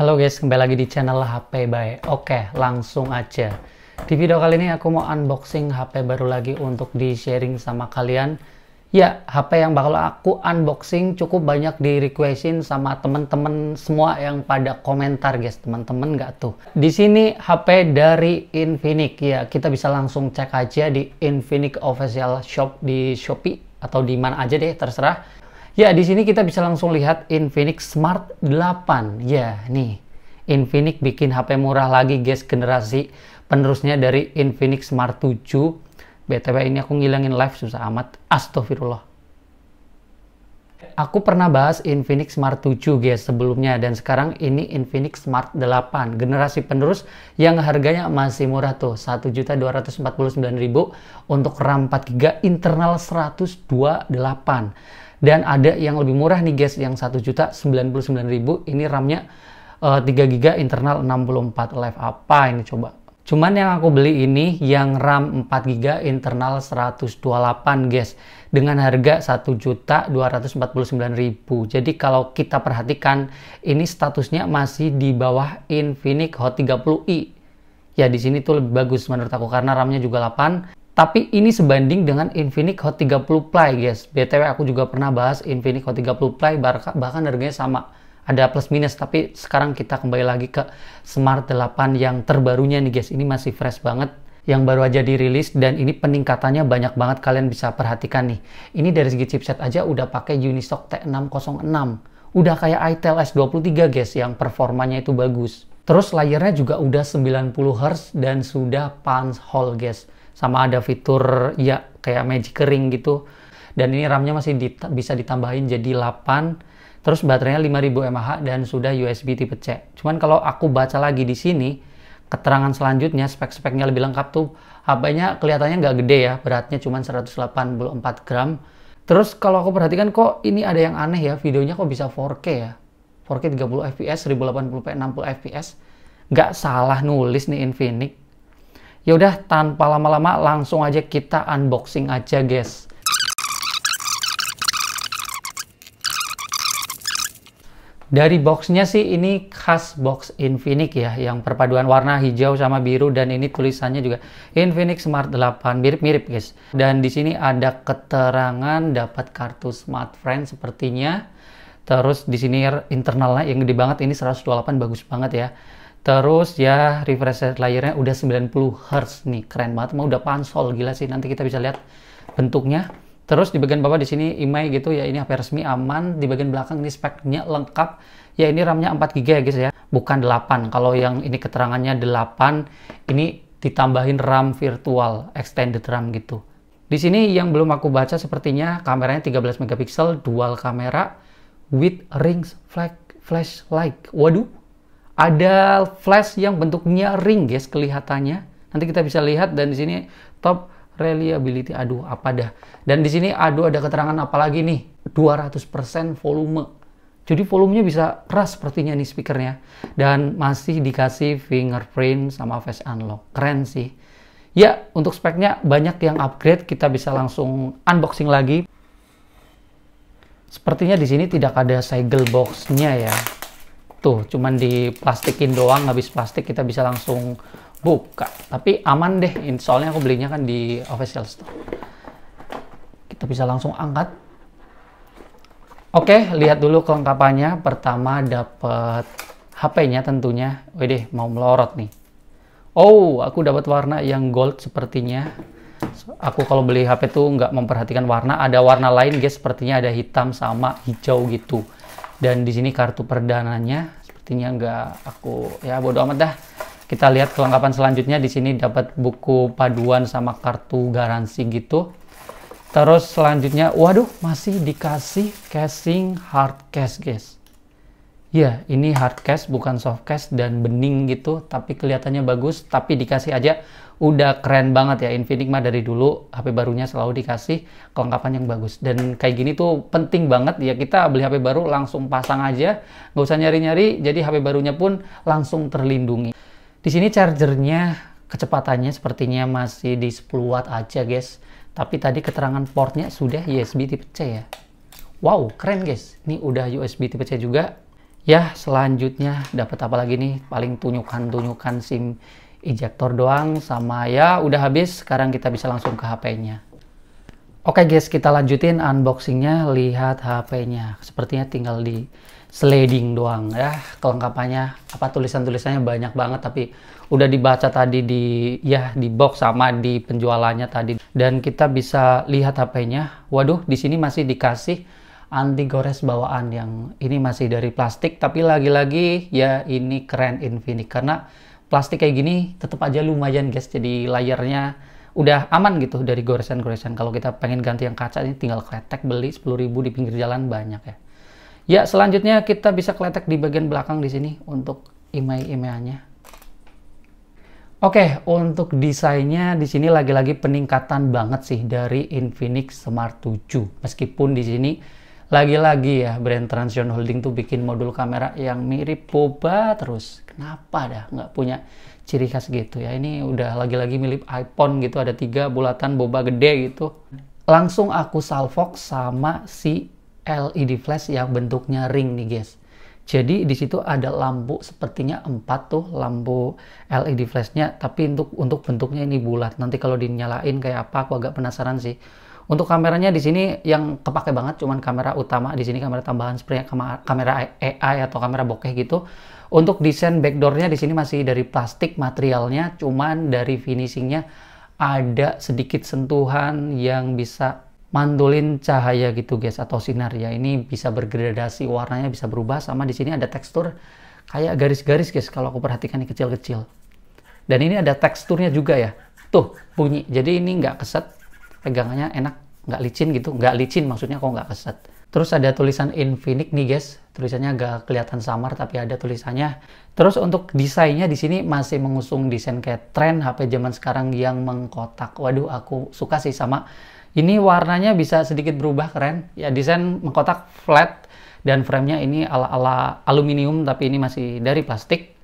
Halo guys, kembali lagi di channel HP Bay. Oke, langsung aja. Di video kali ini aku mau unboxing HP baru lagi untuk di-sharing sama kalian. Ya, HP yang bakal aku unboxing cukup banyak di-requestin sama temen-temen semua yang pada komentar guys, temen-temen nggak tuh. Di sini HP dari Infinix ya, kita bisa langsung cek aja di Infinix official shop di Shopee atau di mana aja deh, terserah Ya, di sini kita bisa langsung lihat Infinix Smart 8. Ya, nih. Infinix bikin HP murah lagi, guys, generasi penerusnya dari Infinix Smart 7. BTW ini aku ngilangin live susah amat. Astagfirullah. Aku pernah bahas Infinix Smart 7 guys sebelumnya dan sekarang ini Infinix Smart 8 generasi penerus yang harganya masih murah tuh 1.249.000 untuk RAM 4GB internal 128 dan ada yang lebih murah nih guys, yang 1 juta 99.000. Ini RAM-nya uh, 3 GB internal 64 live apa ini coba? Cuman yang aku beli ini yang RAM 4 GB internal 128 guys dengan harga 1.249.000. Jadi kalau kita perhatikan ini statusnya masih di bawah Infinix Hot 30i. Ya di sini tuh lebih bagus menurut aku karena RAM-nya juga 8 tapi ini sebanding dengan Infinix Hot 30 Play guys. BTW aku juga pernah bahas Infinix Hot 30 Play bahkan harganya sama. Ada plus minus tapi sekarang kita kembali lagi ke Smart 8 yang terbarunya nih guys. Ini masih fresh banget yang baru aja dirilis dan ini peningkatannya banyak banget kalian bisa perhatikan nih. Ini dari segi chipset aja udah pakai Unisoc T606. Udah kayak iTel S23 guys yang performanya itu bagus. Terus layarnya juga udah 90 Hz dan sudah punch hole guys. Sama ada fitur ya kayak magic ring gitu. Dan ini RAM-nya masih dit bisa ditambahin jadi 8. Terus baterainya 5000 mAh dan sudah USB tipe C. Cuman kalau aku baca lagi di sini, keterangan selanjutnya spek-speknya lebih lengkap tuh. HP-nya kelihatannya nggak gede ya, beratnya cuma 184 gram. Terus kalau aku perhatikan kok ini ada yang aneh ya, videonya kok bisa 4K ya. 4K 30 fps, 1080p 60 fps nggak salah nulis nih Infinix. yaudah tanpa lama-lama langsung aja kita unboxing aja guys. Dari boxnya sih ini khas box Infinix ya, yang perpaduan warna hijau sama biru dan ini tulisannya juga Infinix Smart 8, mirip-mirip guys. Dan di sini ada keterangan dapat kartu Smart Friend sepertinya. Terus di sini internalnya yang gede banget, ini 128 bagus banget ya. Terus ya refresh rate layarnya udah 90 Hz nih, keren banget. Mau udah pansol gila sih. Nanti kita bisa lihat bentuknya. Terus di bagian bawah di sini IMEI gitu ya, ini HP resmi aman. Di bagian belakang ini speknya lengkap. Ya ini RAM-nya 4 GB ya guys ya, bukan 8. Kalau yang ini keterangannya 8, ini ditambahin RAM virtual, extended RAM gitu. Di sini yang belum aku baca sepertinya kameranya 13 megapiksel dual kamera with rings flash flashlight. Waduh, ada flash yang bentuknya ring guys kelihatannya. Nanti kita bisa lihat dan di sini top reliability aduh apa dah. Dan di sini aduh ada keterangan apa lagi nih? 200% volume. Jadi volumenya bisa keras sepertinya nih speakernya. Dan masih dikasih fingerprint sama face unlock. Keren sih. Ya, untuk speknya banyak yang upgrade, kita bisa langsung unboxing lagi. Sepertinya di sini tidak ada segel boxnya ya. Tuh, cuman di plastikin doang, habis plastik kita bisa langsung buka. Tapi aman deh, soalnya aku belinya kan di official store. Kita bisa langsung angkat. Oke, lihat dulu kelengkapannya. Pertama dapat HP-nya tentunya. Wedeh, mau melorot nih. Oh, aku dapat warna yang gold sepertinya. Aku kalau beli HP tuh nggak memperhatikan warna. Ada warna lain guys, sepertinya ada hitam sama hijau gitu dan di sini kartu perdananya sepertinya nggak aku ya bodo amat dah kita lihat kelengkapan selanjutnya di sini dapat buku paduan sama kartu garansi gitu terus selanjutnya waduh masih dikasih casing hard case guys ya ini hard case bukan soft case dan bening gitu tapi kelihatannya bagus tapi dikasih aja udah keren banget ya mah dari dulu HP barunya selalu dikasih kelengkapan yang bagus dan kayak gini tuh penting banget ya kita beli HP baru langsung pasang aja nggak usah nyari-nyari jadi HP barunya pun langsung terlindungi di sini chargernya kecepatannya sepertinya masih di 10 watt aja guys tapi tadi keterangan portnya sudah USB tipe C ya wow keren guys ini udah USB tipe C juga ya selanjutnya dapat apa lagi nih paling tunjukkan-tunjukkan SIM ejector doang sama ya udah habis sekarang kita bisa langsung ke HP-nya Oke guys kita lanjutin unboxingnya lihat HP-nya sepertinya tinggal di sliding doang ya kelengkapannya apa tulisan-tulisannya banyak banget tapi udah dibaca tadi di ya di box sama di penjualannya tadi dan kita bisa lihat HP-nya waduh di sini masih dikasih anti gores bawaan yang ini masih dari plastik tapi lagi-lagi ya ini keren Infinix karena plastik kayak gini tetap aja lumayan guys jadi layarnya udah aman gitu dari goresan-goresan kalau kita pengen ganti yang kaca ini tinggal kletek beli 10.000 di pinggir jalan banyak ya ya selanjutnya kita bisa kletek di bagian belakang di sini untuk imei emailnya Oke, untuk desainnya di sini lagi-lagi peningkatan banget sih dari Infinix Smart 7. Meskipun di sini lagi-lagi ya brand Transion Holding tuh bikin modul kamera yang mirip boba terus. Kenapa dah nggak punya ciri khas gitu ya. Ini udah lagi-lagi mirip iPhone gitu. Ada tiga bulatan boba gede gitu. Langsung aku salvox sama si LED flash yang bentuknya ring nih guys. Jadi di situ ada lampu sepertinya empat tuh lampu LED flashnya, tapi untuk untuk bentuknya ini bulat. Nanti kalau dinyalain kayak apa aku agak penasaran sih. Untuk kameranya di sini yang kepake banget cuman kamera utama di sini kamera tambahan seperti kamera AI atau kamera bokeh gitu. Untuk desain backdoornya di sini masih dari plastik materialnya, cuman dari finishingnya ada sedikit sentuhan yang bisa mandulin cahaya gitu guys atau sinar ya. Ini bisa bergradasi warnanya bisa berubah sama di sini ada tekstur kayak garis-garis guys kalau aku perhatikan ini kecil-kecil. Dan ini ada teksturnya juga ya. Tuh bunyi. Jadi ini nggak keset pegangannya enak nggak licin gitu nggak licin maksudnya kok nggak keset terus ada tulisan Infinix nih guys tulisannya agak kelihatan samar tapi ada tulisannya terus untuk desainnya di sini masih mengusung desain kayak tren HP zaman sekarang yang mengkotak waduh aku suka sih sama ini warnanya bisa sedikit berubah keren ya desain mengkotak flat dan framenya ini ala-ala aluminium tapi ini masih dari plastik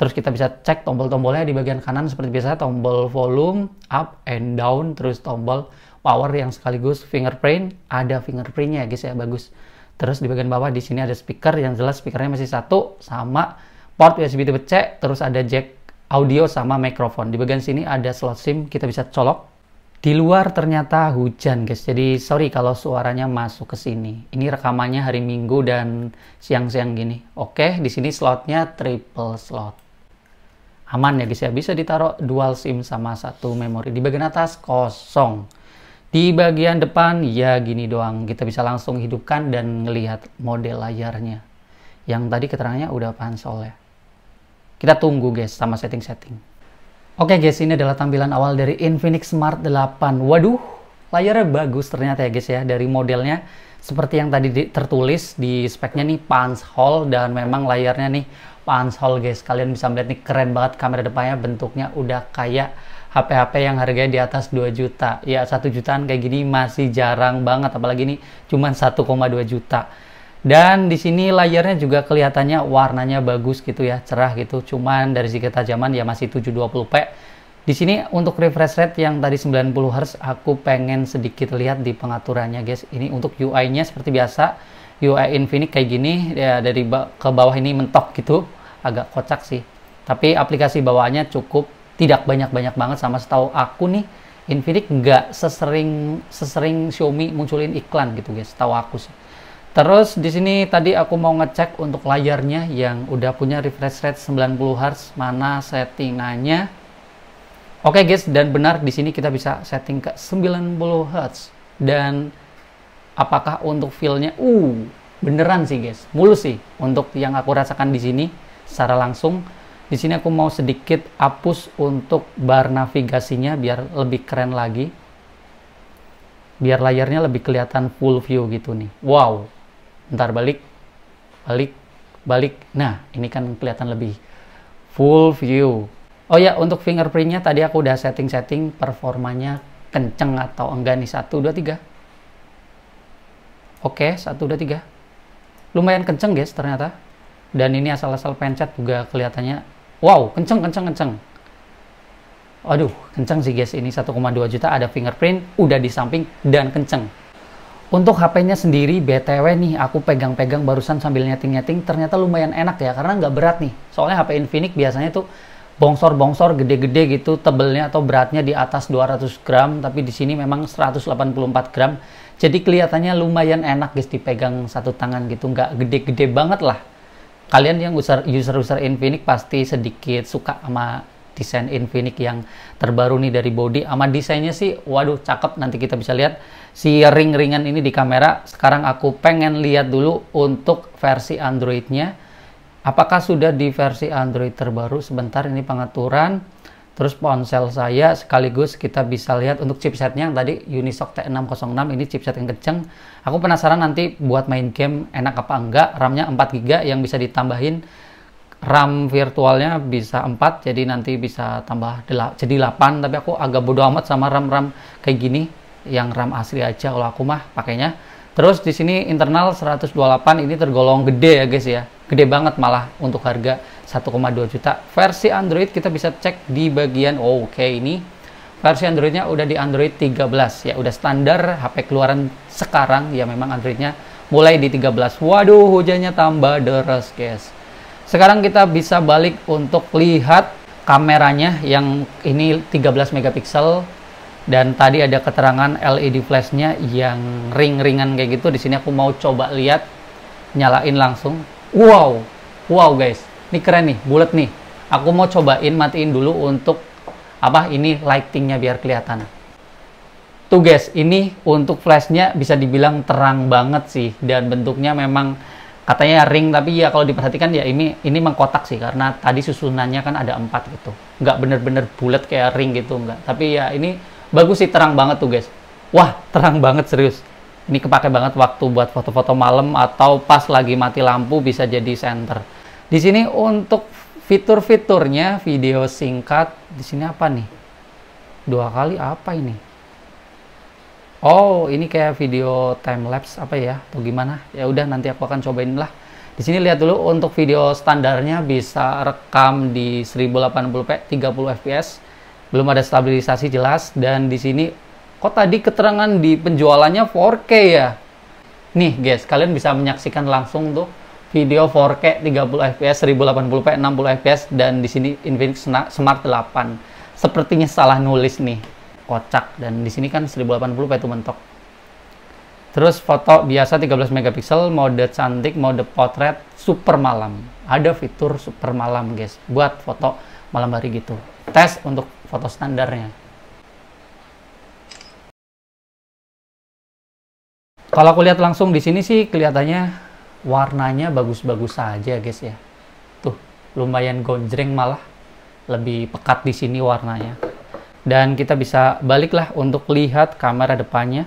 Terus kita bisa cek tombol-tombolnya di bagian kanan seperti biasa tombol volume, up and down, terus tombol power yang sekaligus fingerprint, ada fingerprintnya ya guys ya, bagus. Terus di bagian bawah di sini ada speaker yang jelas speakernya masih satu sama port USB tipe C, terus ada jack audio sama mikrofon. Di bagian sini ada slot SIM kita bisa colok. Di luar ternyata hujan guys, jadi sorry kalau suaranya masuk ke sini. Ini rekamannya hari Minggu dan siang-siang gini. Oke, di sini slotnya triple slot aman ya guys ya bisa ditaruh dual SIM sama satu memori di bagian atas kosong di bagian depan ya gini doang kita bisa langsung hidupkan dan melihat model layarnya yang tadi keterangannya udah pansol ya kita tunggu guys sama setting-setting oke guys ini adalah tampilan awal dari Infinix Smart 8 waduh layarnya bagus ternyata ya guys ya dari modelnya seperti yang tadi tertulis di speknya nih punch hole dan memang layarnya nih Pansol guys kalian bisa melihat nih keren banget kamera depannya bentuknya udah kayak HP-HP yang harganya di atas 2 juta ya satu jutaan kayak gini masih jarang banget apalagi ini cuma 1,2 juta dan di sini layarnya juga kelihatannya warnanya bagus gitu ya cerah gitu cuman dari segi ketajaman ya masih 720p di sini untuk refresh rate yang tadi 90 Hz aku pengen sedikit lihat di pengaturannya guys ini untuk UI nya seperti biasa UI Infinix kayak gini ya dari ke bawah ini mentok gitu agak kocak sih. Tapi aplikasi bawaannya cukup tidak banyak-banyak banget sama setahu aku nih Infinix nggak sesering sesering Xiaomi munculin iklan gitu guys, setahu aku sih. Terus di sini tadi aku mau ngecek untuk layarnya yang udah punya refresh rate 90 Hz mana settingannya. Oke okay guys, dan benar di sini kita bisa setting ke 90 Hz dan apakah untuk feel-nya uh beneran sih guys, mulus sih untuk yang aku rasakan di sini secara langsung. Di sini aku mau sedikit hapus untuk bar navigasinya biar lebih keren lagi. Biar layarnya lebih kelihatan full view gitu nih. Wow. Ntar balik. Balik. Balik. Nah, ini kan kelihatan lebih full view. Oh ya, untuk fingerprintnya tadi aku udah setting-setting performanya kenceng atau enggak nih. satu dua tiga Oke, satu dua tiga Lumayan kenceng guys ternyata dan ini asal-asal pencet juga kelihatannya wow kenceng kenceng kenceng aduh kenceng sih guys ini 1,2 juta ada fingerprint udah di samping dan kenceng untuk HP-nya sendiri, BTW nih, aku pegang-pegang barusan sambil nyeting-nyeting, ternyata lumayan enak ya, karena nggak berat nih. Soalnya HP Infinix biasanya tuh bongsor-bongsor gede-gede gitu, tebelnya atau beratnya di atas 200 gram, tapi di sini memang 184 gram. Jadi kelihatannya lumayan enak guys dipegang satu tangan gitu, nggak gede-gede banget lah kalian yang user user Infinix pasti sedikit suka sama desain Infinix yang terbaru nih dari body sama desainnya sih waduh cakep nanti kita bisa lihat si ring-ringan ini di kamera sekarang aku pengen lihat dulu untuk versi Androidnya apakah sudah di versi Android terbaru sebentar ini pengaturan Terus ponsel saya sekaligus kita bisa lihat untuk chipsetnya yang tadi Unisoc T606 ini chipset yang kenceng. Aku penasaran nanti buat main game enak apa enggak. RAM-nya 4 GB yang bisa ditambahin RAM virtualnya bisa 4 jadi nanti bisa tambah jadi 8 tapi aku agak bodoh amat sama RAM-RAM kayak gini yang RAM asli aja kalau aku mah pakainya. Terus di sini internal 128 ini tergolong gede ya guys ya gede banget malah untuk harga 1,2 juta. Versi Android kita bisa cek di bagian oh, oke okay, ini versi Androidnya udah di Android 13 ya udah standar HP keluaran sekarang ya memang Androidnya mulai di 13. Waduh hujannya tambah deras guys. Sekarang kita bisa balik untuk lihat kameranya yang ini 13 megapiksel dan tadi ada keterangan LED flashnya yang ring-ringan kayak gitu. Di sini aku mau coba lihat nyalain langsung. Wow, wow guys, ini keren nih, bulat nih. Aku mau cobain matiin dulu untuk apa ini lightingnya biar kelihatan. Tuh guys, ini untuk flashnya bisa dibilang terang banget sih dan bentuknya memang katanya ring tapi ya kalau diperhatikan ya ini ini memang sih karena tadi susunannya kan ada empat gitu nggak bener-bener bulat kayak ring gitu nggak tapi ya ini bagus sih terang banget tuh guys wah terang banget serius ini kepake banget waktu buat foto-foto malam atau pas lagi mati lampu bisa jadi center. Di sini untuk fitur-fiturnya video singkat di sini apa nih? Dua kali apa ini? Oh, ini kayak video time lapse apa ya? Atau gimana? Ya udah nanti aku akan cobain lah. Di sini lihat dulu untuk video standarnya bisa rekam di 1080p 30 fps. Belum ada stabilisasi jelas dan di sini Kok tadi keterangan di penjualannya 4K ya? Nih guys, kalian bisa menyaksikan langsung tuh video 4K 30 fps, 1080p, 60 fps dan di sini Infinix Smart 8. Sepertinya salah nulis nih. Kocak dan di sini kan 1080p itu mentok. Terus foto biasa 13 megapiksel, mode cantik, mode potret, super malam. Ada fitur super malam, guys, buat foto malam hari gitu. Tes untuk foto standarnya. Kalau aku lihat langsung di sini sih kelihatannya warnanya bagus-bagus saja guys ya. Tuh, lumayan gonjreng malah. Lebih pekat di sini warnanya. Dan kita bisa baliklah untuk lihat kamera depannya.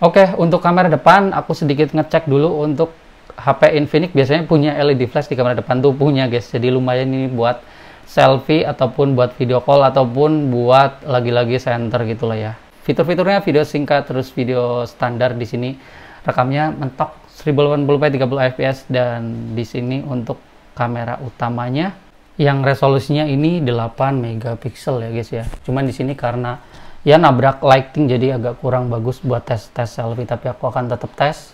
Oke, untuk kamera depan aku sedikit ngecek dulu untuk HP Infinix biasanya punya LED flash di kamera depan tuh punya guys. Jadi lumayan ini buat selfie ataupun buat video call ataupun buat lagi-lagi center gitulah ya. Fitur-fiturnya video singkat, terus video standar di sini rekamnya mentok 1080p 30 fps dan di sini untuk kamera utamanya yang resolusinya ini 8 megapiksel ya guys ya. Cuman di sini karena ya nabrak lighting jadi agak kurang bagus buat tes-tes selfie tapi aku akan tetap tes.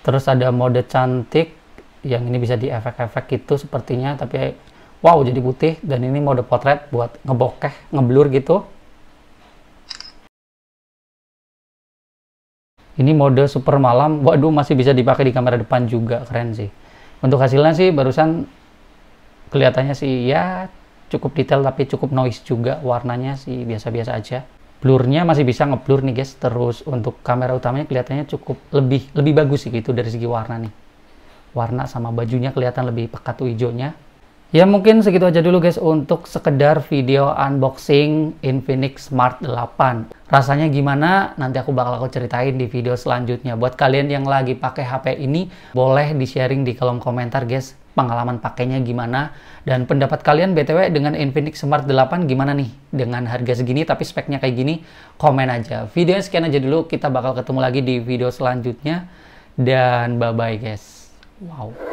Terus ada mode cantik yang ini bisa di efek-efek itu sepertinya tapi wow jadi putih dan ini mode potret buat ngebokeh, ngeblur gitu. Ini mode super malam, waduh masih bisa dipakai di kamera depan juga, keren sih. Untuk hasilnya sih barusan kelihatannya sih ya cukup detail tapi cukup noise juga, warnanya sih biasa-biasa aja. Blurnya masih bisa ngeblur nih guys, terus untuk kamera utamanya kelihatannya cukup lebih lebih bagus sih gitu dari segi warna nih. Warna sama bajunya kelihatan lebih pekat tuh hijaunya, Ya mungkin segitu aja dulu guys untuk sekedar video unboxing Infinix Smart 8. Rasanya gimana nanti aku bakal aku ceritain di video selanjutnya. Buat kalian yang lagi pakai HP ini boleh di-sharing di kolom komentar guys pengalaman pakainya gimana dan pendapat kalian BTW dengan Infinix Smart 8 gimana nih dengan harga segini tapi speknya kayak gini komen aja. Videonya sekian aja dulu kita bakal ketemu lagi di video selanjutnya dan bye bye guys. Wow.